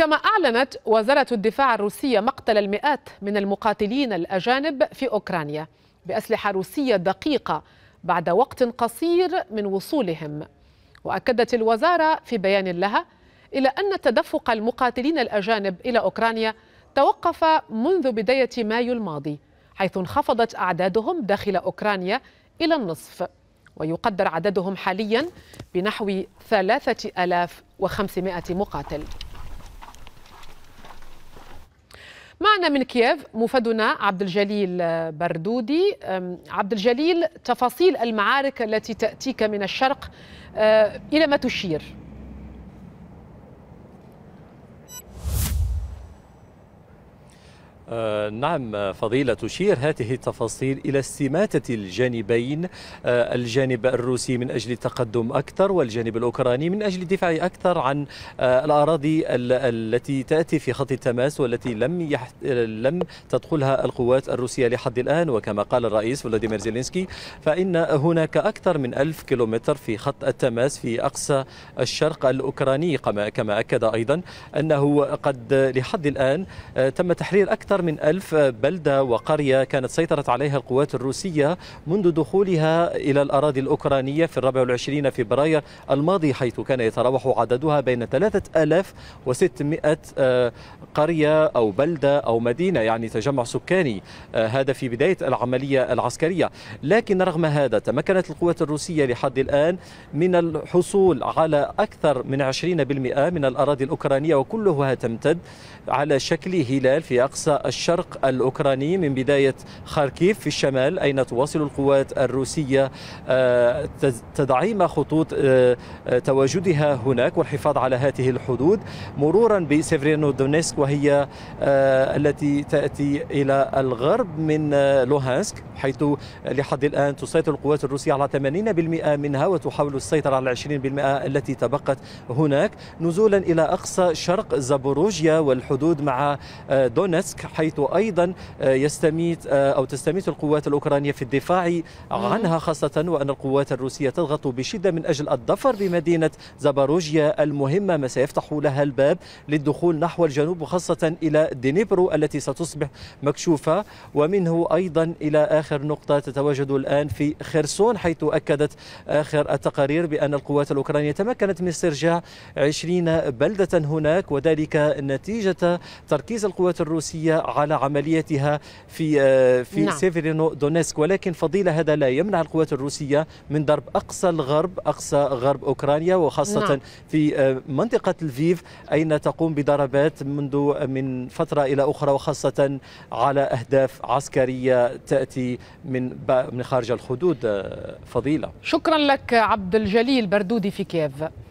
كما أعلنت وزارة الدفاع الروسية مقتل المئات من المقاتلين الأجانب في أوكرانيا بأسلحة روسية دقيقة بعد وقت قصير من وصولهم وأكدت الوزارة في بيان لها إلى أن تدفق المقاتلين الأجانب إلى أوكرانيا توقف منذ بداية مايو الماضي حيث انخفضت أعدادهم داخل أوكرانيا إلى النصف ويقدر عددهم حاليا بنحو 3500 مقاتل معنا من كييف مفدنا عبد الجليل آه، بردودي عبد الجليل تفاصيل المعارك التي تأتيك من الشرق آه، إلى ما تشير آه، نعم فضيلة تشير هذه التفاصيل إلى استماتة الجانبين آه، الجانب الروسي من أجل التقدم أكثر والجانب الأوكراني من أجل الدفاع أكثر عن آه، الأراضي التي تأتي في خط التماس والتي لم لم تدخلها القوات الروسية لحد الآن وكما قال الرئيس فلاديمير زيلينسكي فإن هناك أكثر من ألف كيلومتر في خط التماس في أقصى الشرق الأوكراني كما أكد أيضا أنه قد لحد الآن تم تحرير أكثر أكثر من ألف بلدة وقرية كانت سيطرت عليها القوات الروسية منذ دخولها إلى الأراضي الأوكرانية في الرابع والعشرين فبراير الماضي حيث كان يتراوح عددها بين وستمائة آه، قرية أو بلدة أو مدينة يعني تجمع سكاني آه، هذا في بداية العملية العسكرية لكن رغم هذا تمكنت القوات الروسية لحد الآن من الحصول على أكثر من 20% من الأراضي الأوكرانية وكلها تمتد على شكل هلال في أقصى الشرق الأوكراني من بداية خاركيف في الشمال أين تواصل القوات الروسية آه، تدعيم خطوط آه، آه، تواجدها هناك والحفاظ على هذه الحدود مرورا بسيفرينو دونيسك وهي التي تأتي إلى الغرب من لوهانسك حيث لحد الآن تسيطر القوات الروسية على 80% منها وتحاول السيطرة على 20% التي تبقت هناك نزولا إلى أقصى شرق زابوروجيا والحدود مع دونيسك حيث أيضا آه، يستميت آه، أو تستميت القوات الأوكرانية في الدفاع عنها خاصة وأن القوات الروسية تضغط بشدة من أجل الظفر بمدينة زاباروجيا المهمة ما سيفتح لها الباب للدخول نحو الجنوب وخاصة إلى دنيبرو التي ستصبح مكشوفة ومنه أيضا إلى آخر نقطة تتواجد الآن في خرسون حيث أكدت آخر التقارير بأن القوات الأوكرانية تمكنت من استرجاع 20 بلدة هناك وذلك نتيجة تركيز القوات الروسية على عمليتها في آه، في نعم. سيفيرينو دونيسك ولكن فضيلة هذا لا يمنع القوات الروسية من ضرب أقصى الغرب أقصى غرب أوكرانيا وخاصة نعم. في آه، منطقة الفيف أين تقوم بضربات منذ آه، من فترة إلى أخرى وخاصة على أهداف عسكرية تأتي من من خارج الحدود فضيلة شكرا لك عبد الجليل بردودي في كييف